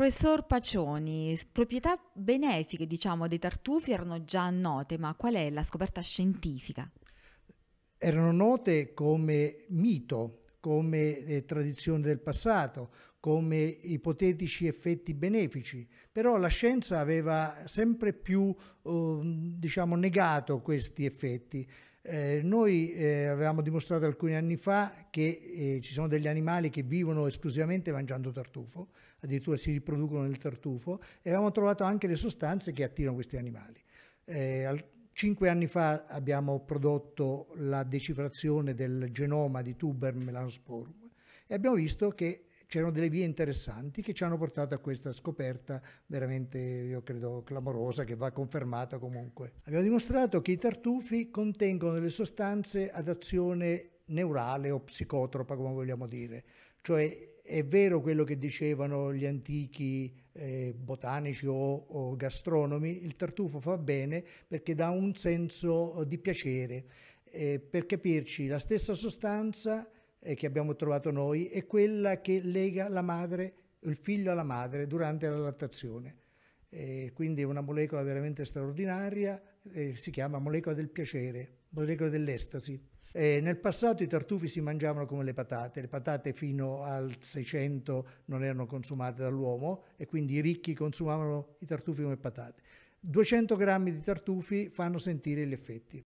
Professor Pacioni, proprietà benefiche diciamo, dei tartufi erano già note, ma qual è la scoperta scientifica? Erano note come mito, come eh, tradizione del passato, come ipotetici effetti benefici, però la scienza aveva sempre più eh, diciamo, negato questi effetti. Eh, noi eh, avevamo dimostrato alcuni anni fa che eh, ci sono degli animali che vivono esclusivamente mangiando tartufo, addirittura si riproducono nel tartufo e avevamo trovato anche le sostanze che attirano questi animali. Eh, al, cinque anni fa abbiamo prodotto la decifrazione del genoma di tuber melanosporum e abbiamo visto che c'erano delle vie interessanti che ci hanno portato a questa scoperta veramente, io credo, clamorosa che va confermata comunque. Abbiamo dimostrato che i tartufi contengono delle sostanze ad azione neurale o psicotropa, come vogliamo dire. Cioè è vero quello che dicevano gli antichi eh, botanici o, o, gastronomi, il tartufo fa bene perché dà un senso di piacere. Eh, per capirci, la stessa sostanza eh, che abbiamo trovato noi è quella che lega la madre, il figlio alla madre durante la lattazione. Eh, quindi è una molecola veramente straordinaria, eh, si chiama molecola del piacere, molecola dell'estasi. Eh, nel passato i tartufi si mangiavano come le patate, le patate fino al 600 non erano consumate dall'uomo e quindi i ricchi consumavano i tartufi come patate. 200 grammi di tartufi fanno sentire gli effetti.